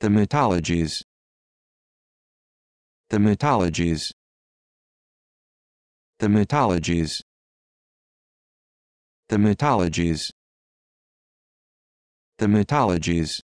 The mythologies. The mythologies. The mythologies. The mythologies. The mythologies.